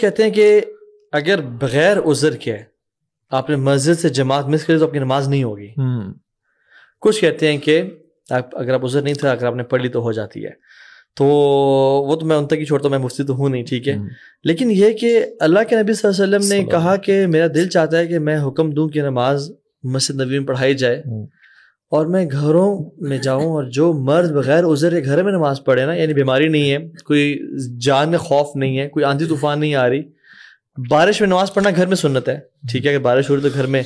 कहते हैं कि अगर बगैर उजर के आपने मस्जिद से जमात मिस करी तो आपकी नमाज नहीं होगी हम्म। कुछ कहते हैं कि आप अगर आप उजर नहीं था अगर आपने पढ़ ली तो हो जाती है तो वो तो मैं उन तक ही छोड़ता हूँ मैं मुफ्ती तो हूँ नहीं ठीक है हम्म। लेकिन यह कि अल्लाह के नबी वसल्लम ने कहा कि मेरा दिल चाहता है कि मैं हुक्म दूँ कि नमाज मस्जिद नबी में पढ़ाई जाए हम्म। और मैं घरों में जाऊं और जो मर्द बगैर उजर के घर में नमाज पढ़े ना यानी बीमारी नहीं है कोई जान में खौफ नहीं है कोई आंधी तूफान नहीं आ रही बारिश में नमाज पढ़ना घर में सुन्नत है ठीक है अगर बारिश हो रही तो घर में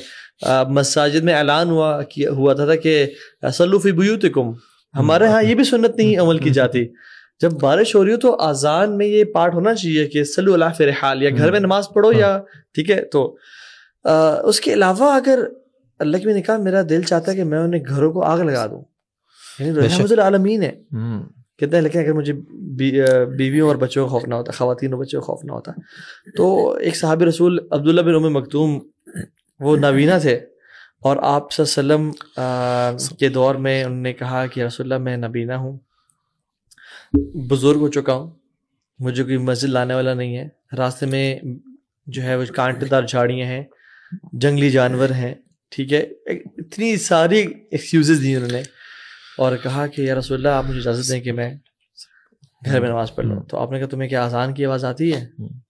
मस्ाजिद में ऐलान हुआ कि हुआ था, था कि सल्लूफ़ी बुयूतिकुम हमारे यहाँ ये भी सुन्नत नहीं अमल की जाती जब बारिश हो रही हो तो आजान में ये पार्ट होना चाहिए कि सल्लू अला फिर हाल या घर में नमाज पढ़ो या ठीक है तो आ, उसके अलावा अगर अल्लाह की ने कहा मेरा दिल चाहता है कि मैं उन्हें घरों को आग लगा दूँ आलमीन तो है हम्म। कहते हैं लेकिन अगर मुझे बीवियों और बच्चों का खौफ ना होता खातन और बच्चों का खौफ ना होता तो एक साहब रसूल अब्दुल्ला बिन उम मखतूम वो नावीना थे और आप सल्लम के दौर में उन्होंने कहा कि रसोल्ला मैं नबीना हूँ बुज़ुर्ग हो चुका हूँ मुझे कोई मस्जिद लाने वाला नहीं है रास्ते में जो है वो कांटेदार झाड़ियाँ हैं जंगली जानवर हैं ठीक है इतनी सारी एक्सक्यूजेज दी उन्होंने और कहा कि यार रसोल्ला आप मुझे इजाज़त दें कि मैं घर में नमाज़ पढ़ लूँ हम्म। तो आपने कहा तुम्हें क्या आसान की आवाज़ आती है हम्म।